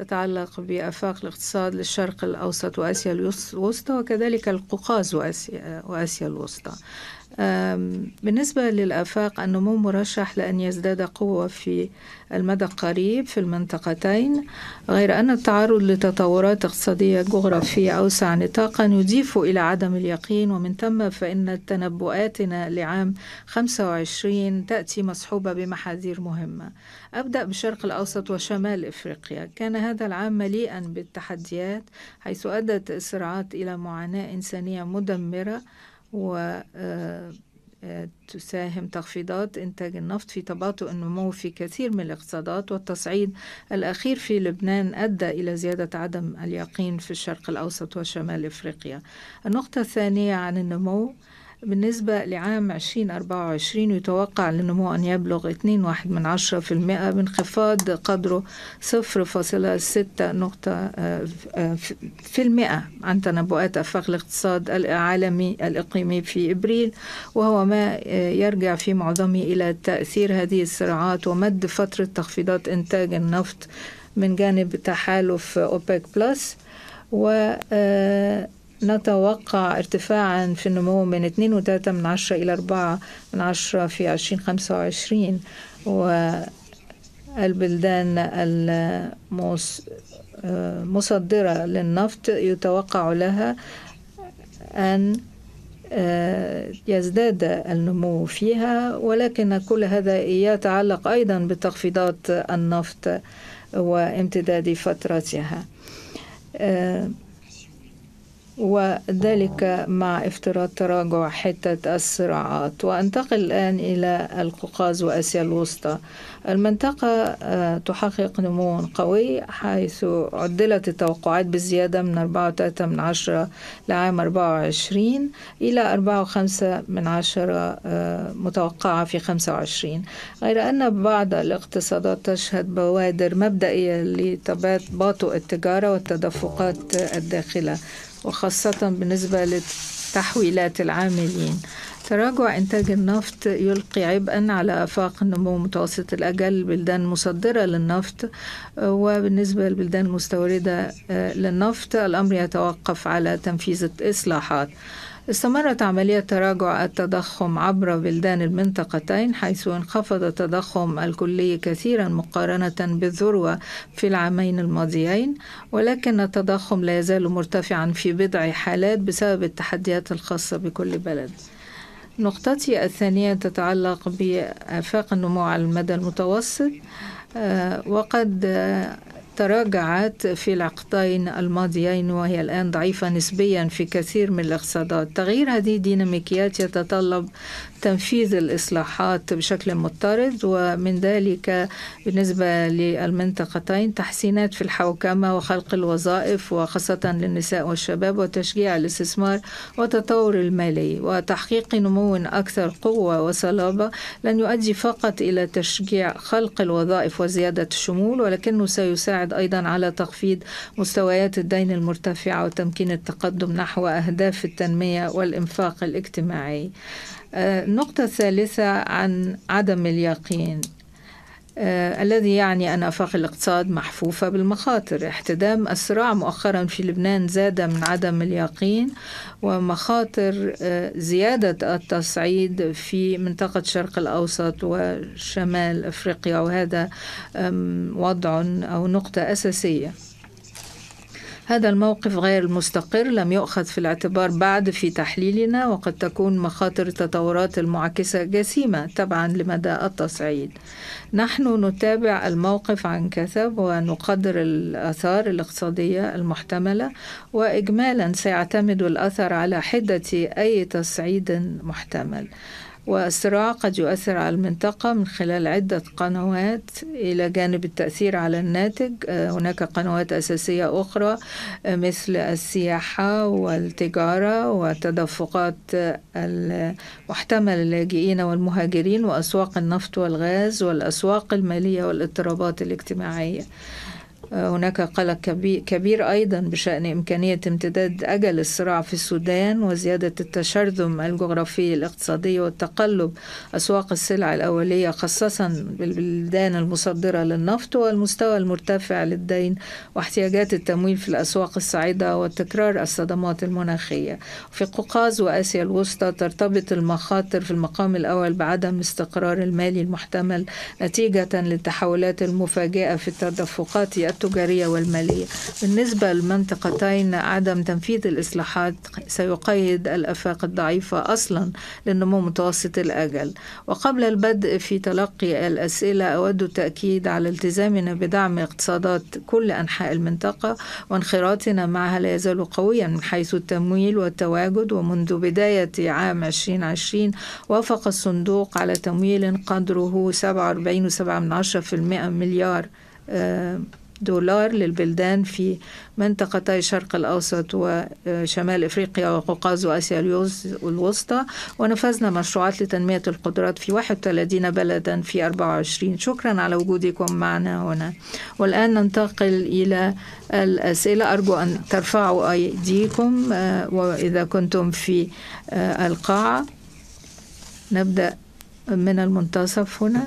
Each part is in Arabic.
تتعلق بآفاق الاقتصاد للشرق الأوسط وآسيا الوسطى وكذلك القوقاز وآسيا, وآسيا الوسطى بالنسبة للآفاق النمو مرشح لأن يزداد قوة في المدى القريب في المنطقتين غير أن التعرض لتطورات اقتصادية جغرافية أوسع نطاقا يضيف إلى عدم اليقين ومن ثم فإن تنبؤاتنا لعام 25 تأتي مصحوبة بمحاذير مهمة أبدأ بالشرق الأوسط وشمال إفريقيا كان هذا العام مليئا بالتحديات حيث أدت الصراعات إلى معاناة إنسانية مدمرة وتساهم آه، آه، تخفيضات إنتاج النفط في تباطؤ النمو في كثير من الاقتصادات والتصعيد الأخير في لبنان أدى إلى زيادة عدم اليقين في الشرق الأوسط وشمال إفريقيا النقطة الثانية عن النمو بالنسبة لعام 2024 يتوقع للنمو أن يبلغ 2.1% بانخفاض قدره 0.6 نقطة آه، في المئة عن تنبؤات أفاق الاقتصاد العالمي الإقليمي في إبريل وهو ما آه، يرجع في معظمه إلى تأثير هذه الصراعات ومد فترة تخفيضات إنتاج النفط من جانب تحالف أوبك بلس و آه، نتوقع ارتفاعا في النمو من 2.3 من عشرة إلى 4 من عشرة في 2025 والبلدان المصدرة للنفط يتوقع لها أن آه، يزداد النمو فيها ولكن كل هذا يتعلق أيضا بتخفيضات النفط وامتداد فترتها آه، وذلك مع افتراض تراجع حتة الصراعات وأنتقل الآن إلى القوقاز وآسيا الوسطى المنطقة آه، تحقق نمو قوي حيث عدلت التوقعات بالزيادة من 4.3 من عشرة لعام 24 إلى 4.5 من عشرة آه، متوقعة في 25 غير أن بعض الاقتصادات تشهد بوادر مبدئية لتباطؤ التجارة والتدفقات الداخلة وخاصة بالنسبة لتحويلات العاملين تراجع إنتاج النفط يلقي عبئا على آفاق النمو متوسط الأجل للبلدان المصدرة للنفط وبالنسبة للبلدان المستوردة آه، للنفط الأمر يتوقف على تنفيذ الإصلاحات استمرت عملية تراجع التضخم عبر بلدان المنطقتين حيث انخفض التضخم الكلي كثيرا مقارنة بالذروة في العامين الماضيين ولكن التضخم لا يزال مرتفعا في بضع حالات بسبب التحديات الخاصة بكل بلد نقطتي الثانية تتعلق بآفاق النمو على المدى المتوسط آه، وقد تراجعت في العقدين الماضيين وهي الآن ضعيفة نسبيا في كثير من الاقتصادات تغيير هذه الديناميكيات يتطلب تنفيذ الإصلاحات بشكل مضطرد ومن ذلك بالنسبة للمنطقتين تحسينات في الحوكمة وخلق الوظائف وخاصة للنساء والشباب وتشجيع الاستثمار وتطور المالي وتحقيق نمو أكثر قوة وصلابة لن يؤدي فقط إلى تشجيع خلق الوظائف وزيادة الشمول ولكنه سيساعد يساعد أيضا على تخفيض مستويات الدين المرتفعة وتمكين التقدم نحو أهداف التنمية والإنفاق الاجتماعي آه، النقطة الثالثة عن عدم اليقين آه، الذي يعني أن آفاق الاقتصاد محفوفة بالمخاطر احتدام الصراع مؤخرا في لبنان زاد من عدم اليقين ومخاطر آه، زيادة التصعيد في منطقة الشرق الأوسط وشمال أفريقيا وهذا وضع أو نقطة أساسية هذا الموقف غير المستقر لم يؤخذ في الاعتبار بعد في تحليلنا وقد تكون مخاطر التطورات المعاكسة جسيمة تبعا لمدى التصعيد نحن نتابع الموقف عن كثب ونقدر الأثار الاقتصادية المحتملة وإجمالا سيعتمد الأثر على حدة أي تصعيد محتمل والصراع قد يؤثر على المنطقة من خلال عدة قنوات إلى جانب التأثير على الناتج آه، هناك قنوات أساسية أخرى آه، مثل السياحة والتجارة وتدفقات آه، المحتملة اللاجئين والمهاجرين وأسواق النفط والغاز والأسواق المالية والاضطرابات الاجتماعية هناك قلق كبير أيضا بشأن إمكانية امتداد أجل الصراع في السودان وزيادة التشرذم الجغرافي الاقتصادي والتقلب أسواق السلع الأولية خاصة بالبلدان المصدرة للنفط والمستوى المرتفع للدين واحتياجات التمويل في الأسواق الصعيدة وتكرار الصدمات المناخية في قوقاز وآسيا الوسطى ترتبط المخاطر في المقام الأول بعدم استقرار المالي المحتمل نتيجة للتحولات المفاجئة في التدفقات التجارية والمالية بالنسبة للمنطقتين عدم تنفيذ الإصلاحات سيقيد الأفاق الضعيفة أصلا للنمو متوسط الأجل وقبل البدء في تلقي الأسئلة أود التأكيد على التزامنا بدعم اقتصادات كل أنحاء المنطقة وانخراطنا معها لا يزال قويا من حيث التمويل والتواجد ومنذ بداية عام 2020 وافق الصندوق على تمويل قدره 47.7% مليار آه، دولار للبلدان في منطقتي الشرق الأوسط وشمال إفريقيا وقوقاز وآسيا الوسطى ونفذنا مشروعات لتنمية القدرات في 31 بلدا في 24 شكرا على وجودكم معنا هنا والآن ننتقل إلى الأسئلة أرجو أن ترفعوا أيديكم آه، وإذا كنتم في آه، القاعة نبدأ من المنتصف هنا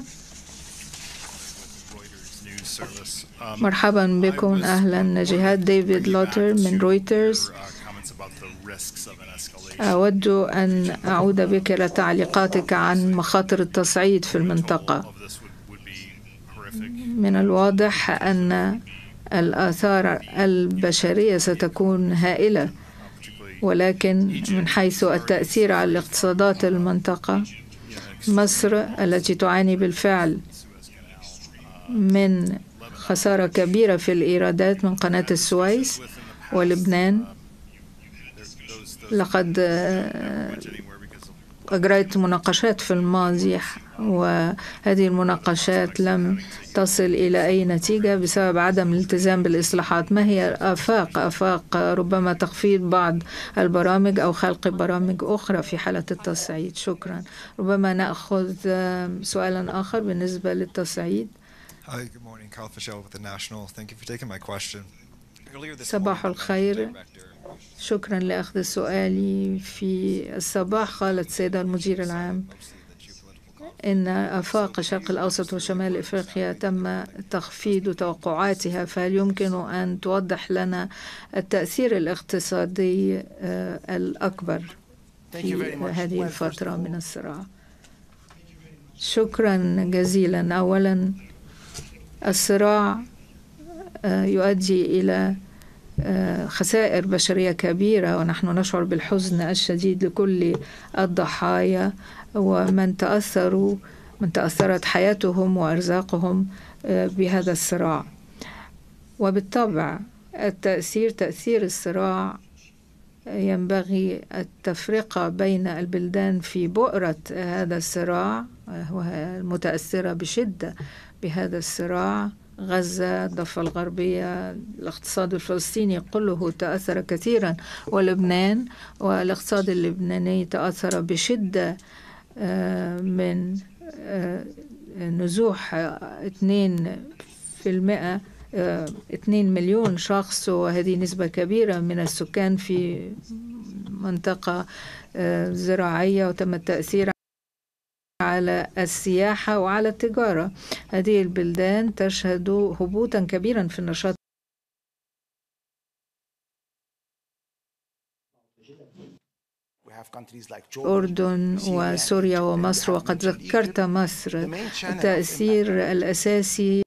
مرحبا بكم أهلا جهاد ديفيد لوتر من رويترز أود أن أعود بك إلى تعليقاتك عن مخاطر التصعيد في المنطقة من الواضح أن الآثار البشرية ستكون هائلة ولكن من حيث التأثير على الاقتصادات المنطقة مصر التي تعاني بالفعل من خسارة كبيرة في الإيرادات من قناة السويس ولبنان لقد آه، أجريت مناقشات في الماضي وهذه المناقشات لم تصل إلى أي نتيجة بسبب عدم الالتزام بالإصلاحات ما هي الآفاق آفاق ربما تخفيض بعض البرامج أو خلق برامج أخرى في حالة التصعيد شكرا ربما نأخذ آه، سؤالا آخر بالنسبة للتصعيد Hi, good morning. Carl Fischel with the National. Thank you for taking my question. صباح الخير شكرا لأخذ سؤالي في الصباح قالت السيدة المدير العام إن آفاق الشرق الأوسط وشمال إفريقيا تم تخفيض توقعاتها فهل يمكن أن توضح لنا التأثير الاقتصادي آه، الأكبر في هذه الفترة من الصراع شكرا جزيلا أولا الصراع آه، يؤدي إلى آه، خسائر بشرية كبيرة ونحن نشعر بالحزن الشديد لكل الضحايا ومن تأثروا من تأثرت حياتهم وأرزاقهم آه، بهذا الصراع وبالطبع التأثير تأثير الصراع ينبغي التفرقة بين البلدان في بؤرة هذا الصراع المتأثرة بشدة بهذا الصراع غزة الضفة الغربية الاقتصاد الفلسطيني كله تأثر كثيرا ولبنان والاقتصاد اللبناني تأثر بشدة آه، من آه، نزوح 2 في المئة 2 آه، مليون شخص وهذه نسبة كبيرة من السكان في منطقة زراعية وتم التأثير على السياحة وعلى التجارة هذه البلدان تشهد هبوطا كبيرا في النشاط الأردن وسوريا ومصر وقد ذكرت مصر التأثير الأساسي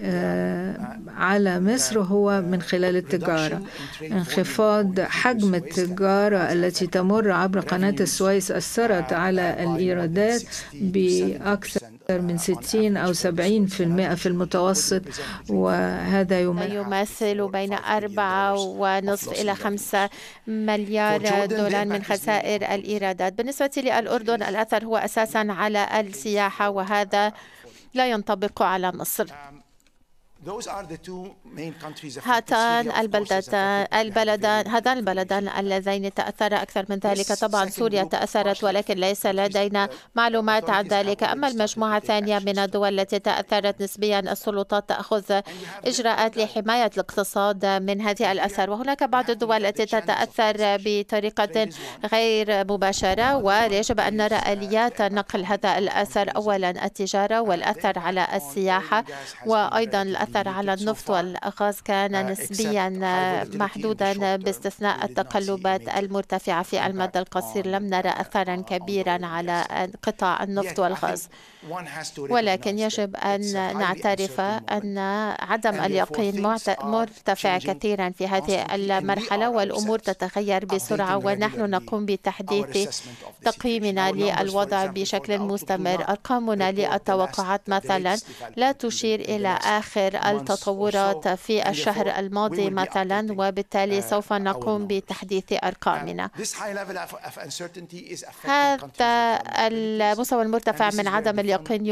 آه، على مصر هو من خلال التجارة انخفاض حجم التجارة التي تمر عبر قناة السويس أثرت على الإيرادات بأكثر من 60 أو 70 في المئة في المتوسط وهذا يمثل بين أربعة ونصف إلى خمسة مليار دولار من خسائر الإيرادات بالنسبة للأردن الأثر هو أساسا على السياحة وهذا لا ينطبق على مصر هاتان البلدتان البلدان هذان البلدان اللذين تأثر أكثر من ذلك طبعا سوريا تأثرت ولكن ليس لدينا معلومات عن ذلك أما المجموعة الثانية من الدول التي تأثرت نسبيا السلطات تأخذ إجراءات لحماية الاقتصاد من هذه الأثر وهناك بعض الدول التي تتأثر بطريقة غير مباشرة ويجب أن نرى آليات نقل هذا الأثر أولا التجارة والأثر على السياحة وأيضا الأثر الأثر على النفط والغاز كان uh, نسبيا محدودا باستثناء التقلبات المرتفعة في المدى القصير لم نرى uh, أثرا كبيرا على قطاع النفط والغاز ولكن يجب أن نعترف أن عدم اليقين مرتفع كثيرا في هذه المرحلة والأمور تتغير بسرعة ونحن نقوم بتحديث تقييمنا للوضع بشكل مستمر أرقامنا للتوقعات مثلا لا تشير إلى آخر التطورات في الشهر الماضي مثلا uh, وبالتالي سوف نقوم بتحديث أرقامنا هذا المستوى المرتفع من عدم اليقين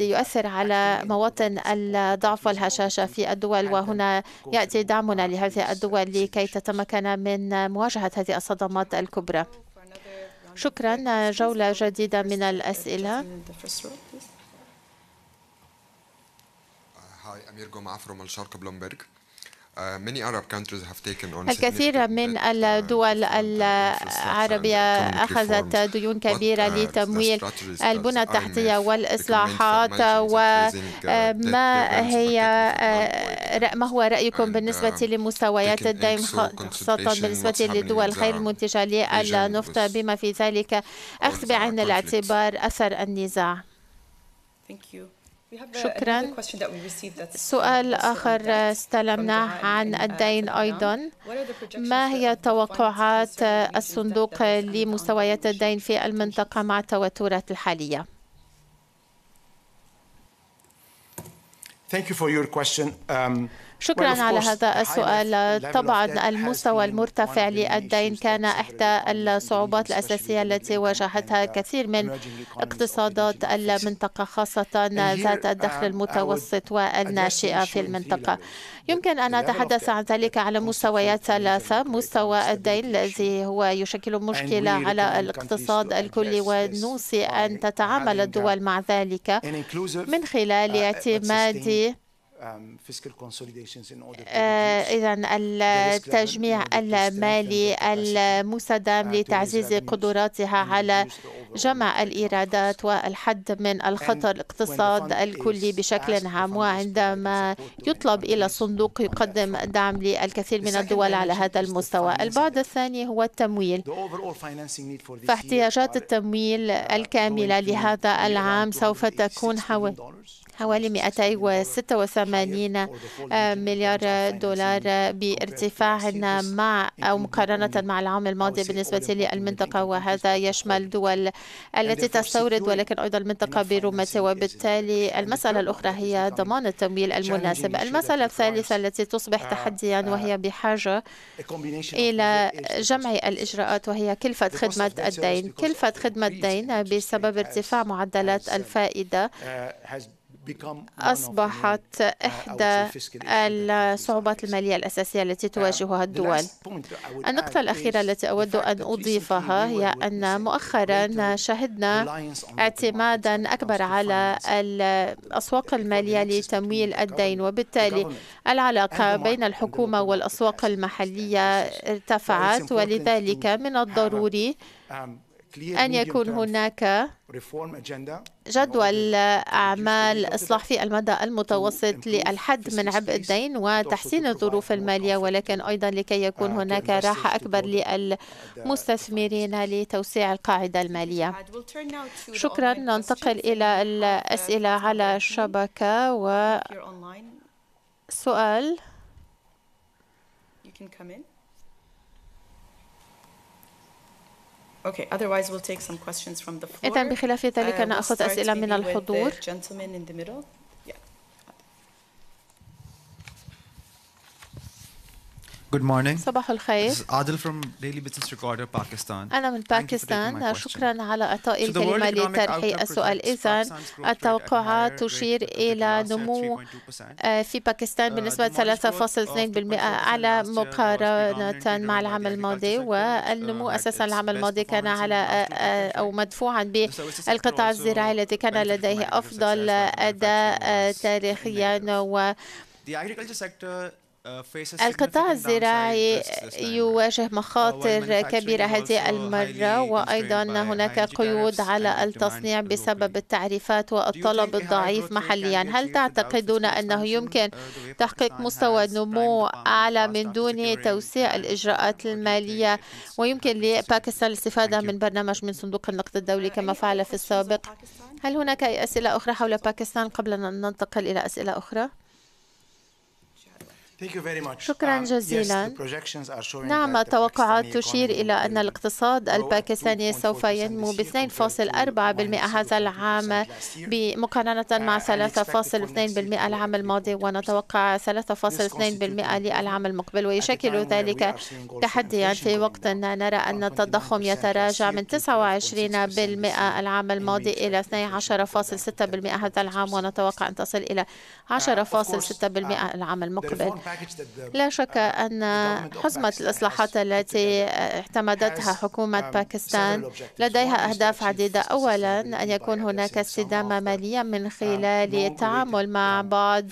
يؤثر على مواطن الضعف والهشاشة في الدول وهنا يأتي دعمنا لهذه الدول لكي تتمكن من مواجهة هذه الصدمات الكبرى شكرا جولة جديدة من الأسئلة Hi, I'm Jirgo Mafro الشرق بلومبرج. الكثير من آه، الدول العربية أخذت ديون كبيرة لتمويل البنى التحتية والإصلاحات uh, وما هي آه، ما هو رأيكم بالنسبة uh, لمستويات الدين خاصة بالنسبة للدول غير المنتجة للنفط بما في ذلك أخذ بعين الاعتبار أثر النزاع Thank you. Uh, شكرا سؤال آخر آه، استلمناه عن uh, الدين أيضا ما هي توقعات آه، الصندوق لمستويات الدين في المنطقة مع التوترات الحالية Thank you for your question. Um, شكرا على هذا السؤال طبعا المستوى المرتفع للدين كان إحدى الصعوبات الأساسية التي واجهتها uh, كثير من اقتصادات المنطقة خاصة ذات uh, الدخل المتوسط والناشئة في المنطقة يمكن أن أتحدث عن ذلك على مستويات ثلاثة مستوى الدين الذي هو يشكل مشكلة على الاقتصاد الكلي ونوصي أن تتعامل uh, الدول مع ذلك من خلال اعتماد Um, آه، إذا التجميع المالي المستدام uh, لتعزيز قدراتها على جمع الإيرادات والحد من الخطر الاقتصاد الكلي بشكل عام وعندما يطلب إلى الصندوق يقدم دعم للكثير من الدول على هذا المستوى البعد الثاني هو التمويل فاحتياجات uh, التمويل uh, الكاملة لهذا العام سوف تكون حوالي 286 80 آه، مليار دولار بارتفاع مع أو مقارنة مع العام الماضي بالنسبة للمنطقة وهذا يشمل دول التي تستورد ولكن أيضا المنطقة برمتها وبالتالي المسألة الأخرى هي ضمان التمويل المناسب المسألة الثالثة التي تصبح تحديا وهي بحاجة إلى جمع الإجراءات وهي كلفة خدمة الدين كلفة خدمة الدين بسبب ارتفاع معدلات الفائدة أصبحت uh, إحدى الصعوبات المالية الأساسية التي uh, تواجهها الدول النقطة الأخيرة التي أود أن أضيفها هي أن مؤخرا شهدنا اعتمادا أكبر على الأسواق المالية لتمويل الدين وبالتالي العلاقة بين الحكومة والأسواق المحلية ارتفعت ولذلك من الضروري um, أن يكون هناك جدول أعمال إصلاح في المدى المتوسط للحد من عبء الدين وتحسين الظروف المالية ولكن أيضا لكي يكون uh, هناك راحة أكبر uh, للمستثمرين لتوسيع القاعدة المالية شكرا ننتقل إلى الأسئلة على الشبكة وسؤال Okay, otherwise we'll take some questions from the floor. إذا uh, gentleman in the middle. Good morning. صباح الخير. Adil from Daily Business Recorder Pakistan. أنا من باكستان. شكرا على إعطائي الكلمة لطرح السؤال. إذا التوقعات تشير إلى نمو آه، في باكستان آه، بنسبة 3.2% على مقارنة مع العام الماضي والنمو أساسا العام الماضي كان على آه، أو مدفوعا بالقطاع الزراعي الذي كان لديه أفضل أداء تاريخيا و Uh, القطاع الزراعي يواجه uh, مخاطر كبيرة هذه المرة وأيضا هناك قيود على التصنيع بسبب التعريفات والطلب الضعيف محليا هل تعتقدون أنه يمكن تحقيق مستوى نمو أعلى من دون توسيع الإجراءات المالية ويمكن لباكستان الاستفادة من برنامج من صندوق النقد الدولي uh, كما فعل في السابق هل هناك أي أسئلة أخرى حول باكستان قبل أن ننتقل إلى أسئلة أخرى؟ شكرا um, جزيلا نعم التوقعات تشير إلى أن الاقتصاد الباكستاني سوف ينمو ب 2.4% هذا العام uh, مقارنة مع 3.2% العام الماضي ونتوقع 3.2% للعام المقبل ويشكل ذلك تحديا في وقت نرى أن التضخم يتراجع من 29% العام الماضي إلى 12.6% هذا العام ونتوقع أن تصل إلى 10.6% uh, uh, العام المقبل لا شك uh, أن حزمة الإصلاحات التي اعتمدتها حكومة um, باكستان لديها أهداف عديدة أولا أن يكون هناك استدامة مالية من um, خلال التعامل مع um, بعض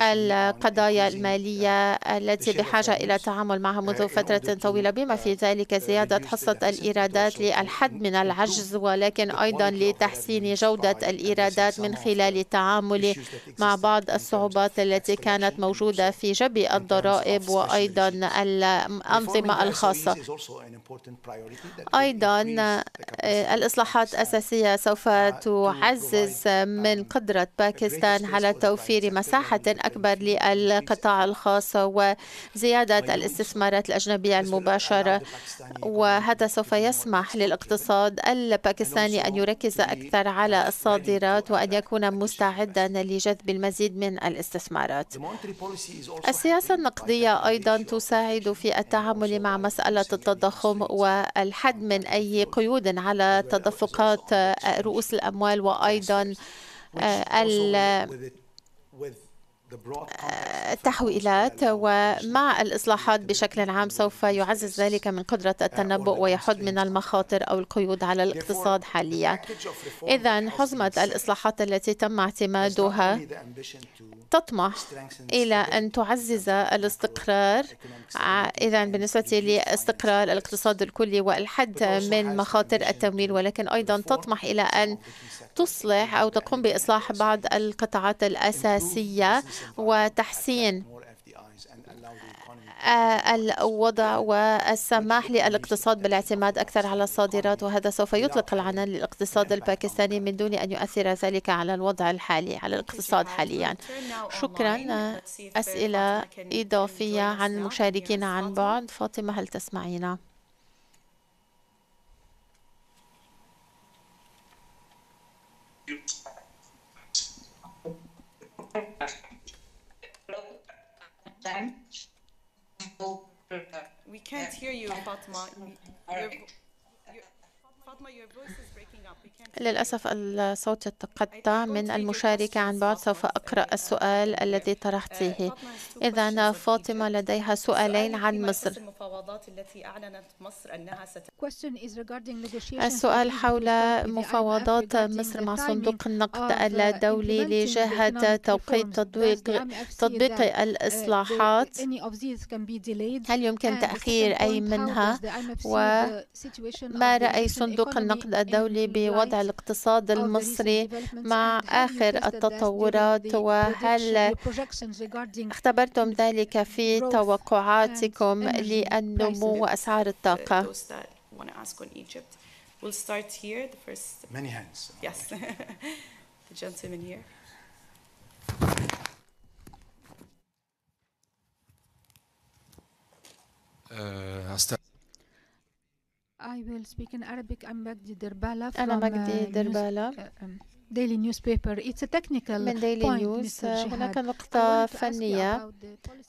القضايا المالية uh, التي بحاجة إلى التعامل معها منذ uh, فترة طويلة بما في ذلك زيادة حصة الإيرادات للحد من العجز ولكن أيضا لتحسين جودة الإيرادات من خلال التعامل مع بعض الصعوبات التي كانت موجودة في في جب الضرائب وأيضا الأنظمة الخاصة أيضا آه، الإصلاحات الأساسية سوف uh, تعزز um, من قدرة باكستان على توفير مساحة أكبر للقطاع الخاص وزيادة الاستثمارات الأجنبية المباشرة وهذا سوف يسمح للاقتصاد الباكستاني أن يركز أكثر على uh, الصادرات وأن يكون مستعدا لجذب المزيد من الاستثمارات السياسة النقدية أيضا تساعد في التعامل مع مسألة التضخم والحد من أي قيود على تدفقات رؤوس الأموال وأيضا آه، آه، التحويلات ومع الإصلاحات بشكل عام سوف يعزز ذلك من قدرة التنبؤ ويحد من المخاطر أو القيود على الاقتصاد حاليا إذا حزمة الإصلاحات التي تم اعتمادها تطمح إلى أن تعزز الاستقرار إذا بالنسبة لاستقرار الاقتصاد الكلي والحد من مخاطر التمويل ولكن أيضا تطمح إلى أن تصلح أو تقوم بإصلاح بعض القطاعات الأساسية وتحسين تحسين آه، الوضع والسماح للاقتصاد بالاعتماد أكثر على الصادرات وهذا سوف يطلق العنان للاقتصاد الباكستاني من دون أن يؤثر ذلك على الوضع الحالي على الاقتصاد حاليا شكرا أسئلة إضافية عن المشاركين عن بعد فاطمة هل تسمعينا؟ Thank you. time. We can't hear you, Fatma. Your, للأسف الصوت يتقطع من المشاركة عن بعد سوف أقرأ السؤال الذي طرحته uh, إذا فاطمة لديها سؤالين عن مصر السؤال حول مفاوضات مصر مع صندوق النقد الدولي لجهة توقيت تطبيق تطبيق uh, الإصلاحات هل يمكن تأخير أي منها وما رأي صندوق صندوق النقد الدولي بوضع الاقتصاد المصري مع آخر التطورات وهل اختبرتم ذلك في توقعاتكم للنمو وأسعار الطاقة؟ uh, We'll start I will speak in Arabic. I'm Magdi Derbala from أنا مجدي دربالة Daily newspaper. It's a technical من ديلي point, نيوز Mr. Jihad. هناك نقطة فنية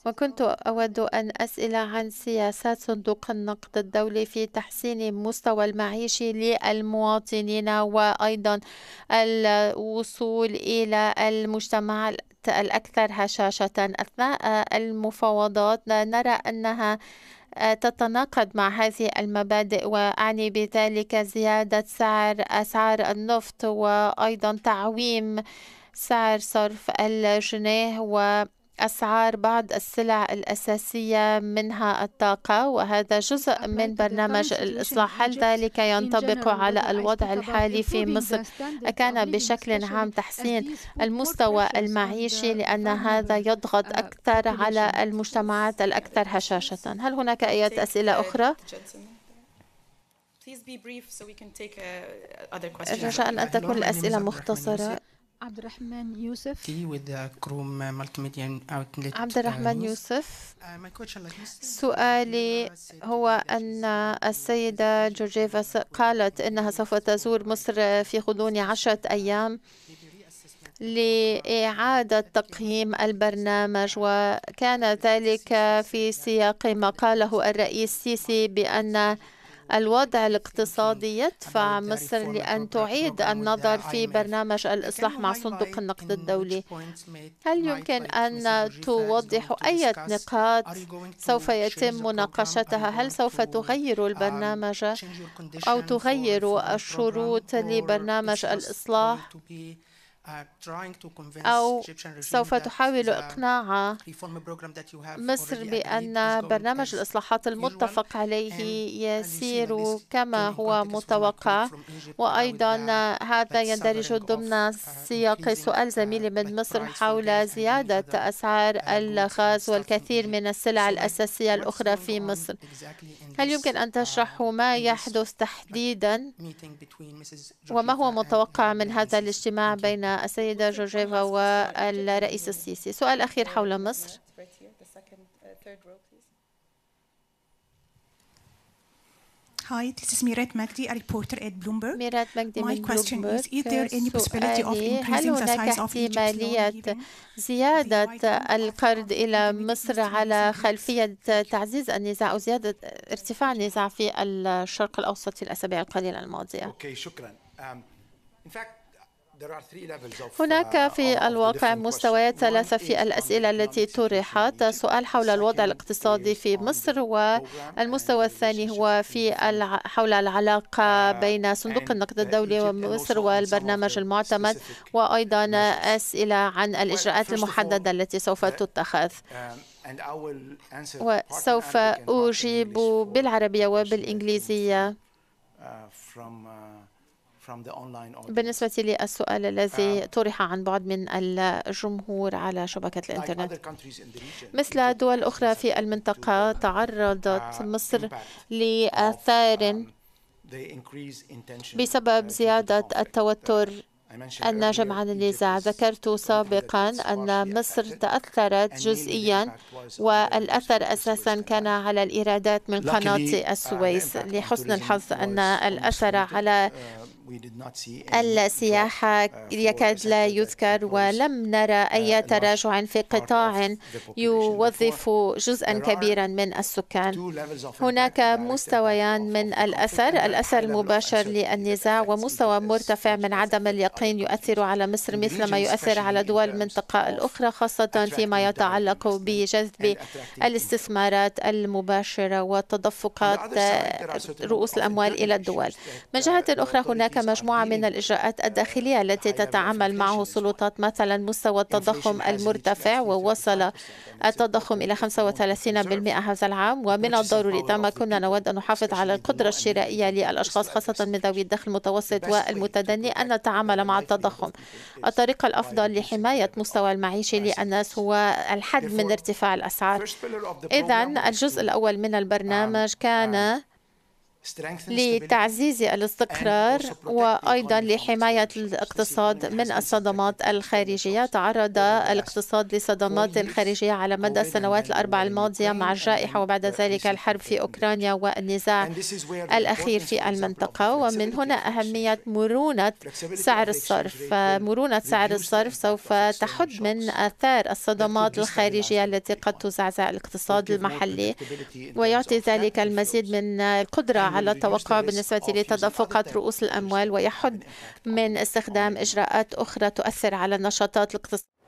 وكنت أود أن أسأل عن سياسات صندوق النقد الدولي في تحسين مستوى المعيشة للمواطنين وأيضا الوصول إلى المجتمع الأكثر هشاشة أثناء المفاوضات نرى أنها تتناقض مع هذه المبادئ وأعني بذلك زيادة سعر أسعار النفط وأيضا تعويم سعر صرف الجنيه و أسعار بعض السلع الأساسية منها الطاقة وهذا جزء من برنامج الإصلاح هل ذلك ينطبق على الوضع الحالي في مصر أكان بشكل عام تحسين المستوى المعيشي لأن هذا يضغط آه، أكثر على المجتمعات الأكثر هشاشة هل هناك أي أسئلة أخرى؟ uh, رجاء أن تكون الأسئلة مختصرة عبد الرحمن يوسف with the Chrome uh, multimedia outlet uh, عبد الرحمن يوسف uh, سؤالي هو أن السيدة جورجيفا قالت أنها سوف تزور مصر في غضون عشرة أيام لإعادة تقييم البرنامج وكان ذلك في سياق ما قاله الرئيس سيسي بأن الوضع الاقتصادي يدفع مصر لأن تعيد النظر في برنامج الإصلاح مع صندوق النقد الدولي هل يمكن أن توضح أي نقاط سوف يتم مناقشتها هل سوف تغير البرنامج أو تغير الشروط لبرنامج الإصلاح Uh, أو سوف تحاول uh, إقناع مصر بأن برنامج الإصلاحات المتفق عليه يسير كما هو متوقع وأيضا هذا يندرج ضمن uh, سياق سؤال زميلي من مصر حول زيادة أسعار الغاز والكثير من السلع الأساسية الأخرى في مصر هل يمكن أن تشرح ما يحدث تحديدا وما هو متوقع من هذا الاجتماع بين السيدة جورجيفا والرئيس السيسي سؤال أخير حول مصر Hi, this is Mirat Magdi, a reporter at Bloomberg. Mirat Magdi My question is, is there any possibility of increasing the size of Egypt's زيادة القرض إلى مصر على خلفية تعزيز النزاع أو زيادة ارتفاع النزاع في الشرق الأوسط في الأسابيع القليلة الماضية؟ أوكي شكرا. Um, in fact, هناك uh, في الواقع مستويات ثلاثة في الأسئلة التي طرحت سؤال حول الوضع الاقتصادي في مصر والمستوى الثاني هو في حول العلاقة uh, بين صندوق النقد الدولي ومصر والبرنامج المعتمد وأيضا أسئلة عن الإجراءات المحددة التي سوف تتخذ uh, وسوف أجيب بالعربية وبالإنجليزية بالنسبة للسؤال الذي um, طرح عن بعد من الجمهور على شبكة الإنترنت مثل دول أخرى في المنطقة uh, تعرضت uh, مصر لآثار um, uh, بسبب زيادة التوتر الناجم عن النزاع ذكرت سابقا أن مصر تأثرت جزئيا والأثر أساسا كان على الإيرادات من قناة السويس لحسن الحظ أن الأثر على السياحة uh, يكاد لا يذكر ولم نرى أي uh, تراجع في قطاع يوظف جزءا كبيرا من السكان هناك مستويان من الأثر الأثر المباشر للنزاع ومستوى مرتفع من عدم اليقين يؤثر على مصر مثل ما يؤثر على دول المنطقة الأخرى خاصة فيما يتعلق بجذب الاستثمارات المباشرة وتدفقات رؤوس الأموال إلى الدول من جهة uh, أخرى هناك مجموعة من الإجراءات الداخلية التي تتعامل معه السلطات مثلا مستوى التضخم المرتفع ووصل التضخم إلى 35% هذا العام ومن الضروري ما كنا نود أن نحافظ على القدرة الشرائية للأشخاص خاصة من ذوي الدخل المتوسط والمتدني أن نتعامل مع التضخم الطريقة الأفضل لحماية مستوى المعيشة للناس هو الحد من ارتفاع الأسعار إذا الجزء الأول من البرنامج كان لتعزيز الاستقرار وايضا لحمايه الاقتصاد من الصدمات الخارجيه تعرض الاقتصاد لصدمات خارجيه على مدى السنوات الاربع الماضيه مع الجائحه وبعد ذلك الحرب في اوكرانيا والنزاع الاخير في المنطقه ومن هنا اهميه مرونه سعر الصرف مرونه سعر الصرف سوف تحد من اثار الصدمات الخارجيه التي قد تزعزع الاقتصاد المحلي ويعطي ذلك المزيد من القدره على التوقع بالنسبة لتدفقات رؤوس الأموال ويحد من استخدام إجراءات أخرى تؤثر على النشاطات الاقتصادية